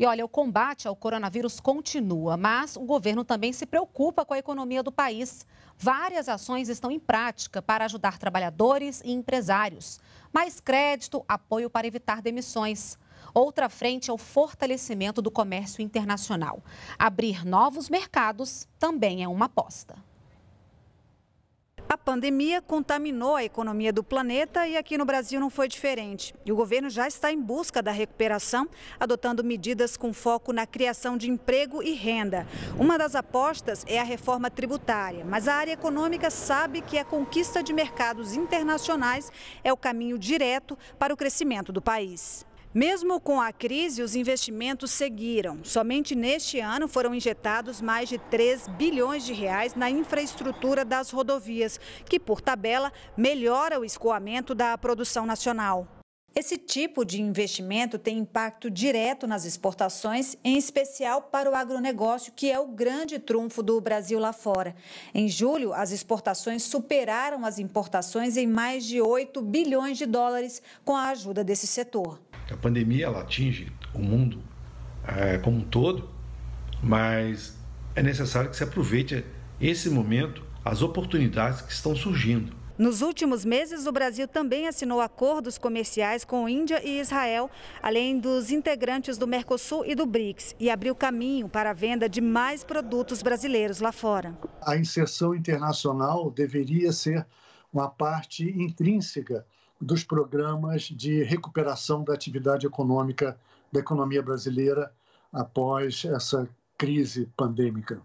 E olha, o combate ao coronavírus continua, mas o governo também se preocupa com a economia do país. Várias ações estão em prática para ajudar trabalhadores e empresários. Mais crédito, apoio para evitar demissões. Outra frente é o fortalecimento do comércio internacional. Abrir novos mercados também é uma aposta pandemia contaminou a economia do planeta e aqui no Brasil não foi diferente. E o governo já está em busca da recuperação, adotando medidas com foco na criação de emprego e renda. Uma das apostas é a reforma tributária, mas a área econômica sabe que a conquista de mercados internacionais é o caminho direto para o crescimento do país. Mesmo com a crise, os investimentos seguiram. Somente neste ano foram injetados mais de 3 bilhões de reais na infraestrutura das rodovias, que por tabela melhora o escoamento da produção nacional. Esse tipo de investimento tem impacto direto nas exportações, em especial para o agronegócio, que é o grande trunfo do Brasil lá fora. Em julho, as exportações superaram as importações em mais de 8 bilhões de dólares com a ajuda desse setor. A pandemia ela atinge o mundo é, como um todo, mas é necessário que se aproveite esse momento, as oportunidades que estão surgindo. Nos últimos meses, o Brasil também assinou acordos comerciais com Índia e Israel, além dos integrantes do Mercosul e do BRICS, e abriu caminho para a venda de mais produtos brasileiros lá fora. A inserção internacional deveria ser uma parte intrínseca dos programas de recuperação da atividade econômica da economia brasileira após essa crise pandêmica.